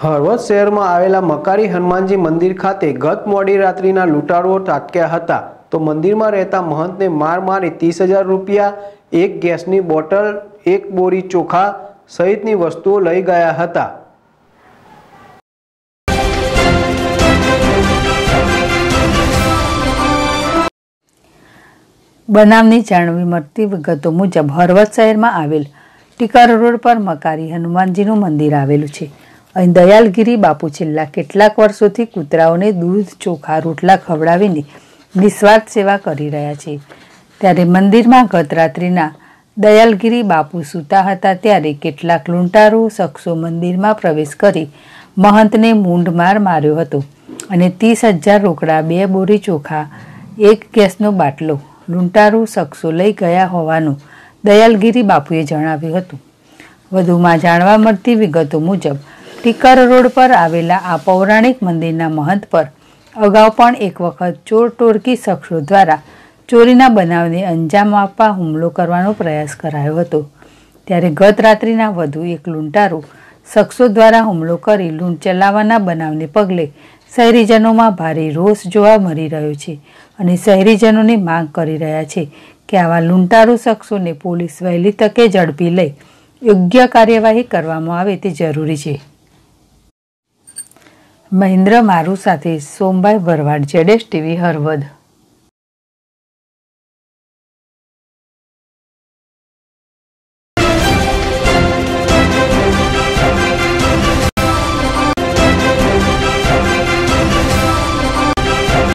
હળવદ શહેરમાં આવેલા મકારી હનુમાનજી મંદિર ખાતે ગત મોડી રાત્રિના લૂંટારુઓ ટાટક્યા હતા તો મંદિરમાં રહેતા મહંતને માર મારી ત્રીસ હજાર રૂપિયા એક ગેસની બોટલ એક બોરી ચોખા સહિતની વસ્તુઓ લઈ ગયા હતા બનાવની જાણવી મળતી વિગતો મુજબ હળવદ શહેરમાં આવેલ ટીકાર રોડ પર મકારી હનુમાનજીનું મંદિર આવેલું છે અહીં દયાલગીરી બાપુ છેલ્લા કેટલાક વર્ષોથી કૂતરાઓને દૂધ ચોખા રોટલા ખવડાવીને નિસ્વાર્થ સેવા કરી રહ્યા છે ત્યારે મંદિરમાં ગત રાત્રિના દયાલગીરી બાપુ સૂતા હતા ત્યારે કેટલાક લૂંટારો શખ્સો મંદિરમાં પ્રવેશ કરી મહંતને મૂંઢ માર માર્યો હતો અને ત્રીસ હજાર રોકડા બે બોરી ચોખા એક ગેસનો બાટલો લૂંટારો શખ્સો લઈ ગયા હોવાનું દયાલગીરી બાપુએ જણાવ્યું હતું વધુમાં જાણવા મળતી વિગતો મુજબ ટીકર રોડ પર આવેલા આ પૌરાણિક મંદિરના મહંત પર અગાઉ પણ એક વખત ચોર ટોરકી શખ્સો દ્વારા ચોરીના બનાવને અંજામ આપવા હુમલો કરવાનો પ્રયાસ કરાયો હતો ત્યારે ગત રાત્રિના વધુ એક લૂંટારો શખ્સો દ્વારા હુમલો કરી લૂંટ ચલાવવાના બનાવને પગલે શહેરીજનોમાં ભારે રોષ જોવા મળી રહ્યો છે અને શહેરીજનોની માંગ કરી રહ્યા છે કે આવા લૂંટારૂ શખ્સોને પોલીસ વહેલી તકે ઝડપી લઈ યોગ્ય કાર્યવાહી કરવામાં આવે તે જરૂરી છે મહેન્દ્ર મારુ સાથે સોમભાઈ ભરવાડ જેડેશ ટીવી હરવદ